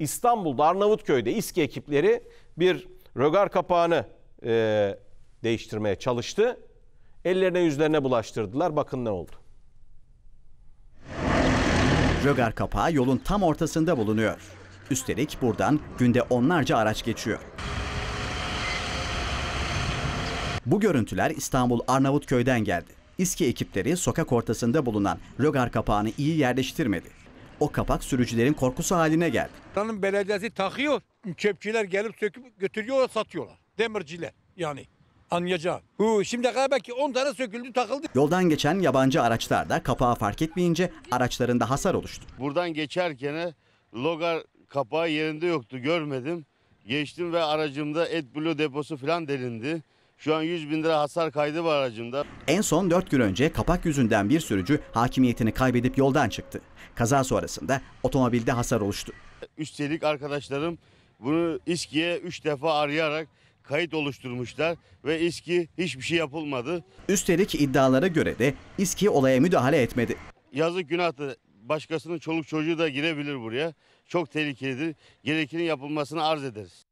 İstanbul'da Arnavutköy'de İSKİ ekipleri bir rögar kapağını e, değiştirmeye çalıştı. Ellerine yüzlerine bulaştırdılar. Bakın ne oldu. Rögar kapağı yolun tam ortasında bulunuyor. Üstelik buradan günde onlarca araç geçiyor. Bu görüntüler İstanbul Arnavutköy'den geldi. İSKİ ekipleri sokak ortasında bulunan rögar kapağını iyi yerleştirmedi. O kapak sürücülerin korkusu haline geldi. Buranın belediyesi takıyor. Çöpçüler gelip söküp götürüyor satıyorlar. Demirciler yani anlayacağım. Hu, şimdiye kadar belki 10 tane söküldü takıldı. Yoldan geçen yabancı araçlar da kapağı fark etmeyince araçlarında hasar oluştu. Buradan geçerken logar kapağı yerinde yoktu görmedim. Geçtim ve aracımda AdBlue deposu falan delindi. Şu an 100 bin lira hasar kaydı var aracımda. En son 4 gün önce kapak yüzünden bir sürücü hakimiyetini kaybedip yoldan çıktı. Kaza sonrasında otomobilde hasar oluştu. Üstelik arkadaşlarım bunu İSKİ'ye 3 defa arayarak kayıt oluşturmuşlar ve İSKİ hiçbir şey yapılmadı. Üstelik iddialara göre de İSKİ olaya müdahale etmedi. Yazık günahtı. Başkasının çoluk çocuğu da girebilir buraya. Çok tehlikelidir. Gerekinin yapılmasını arz ederiz.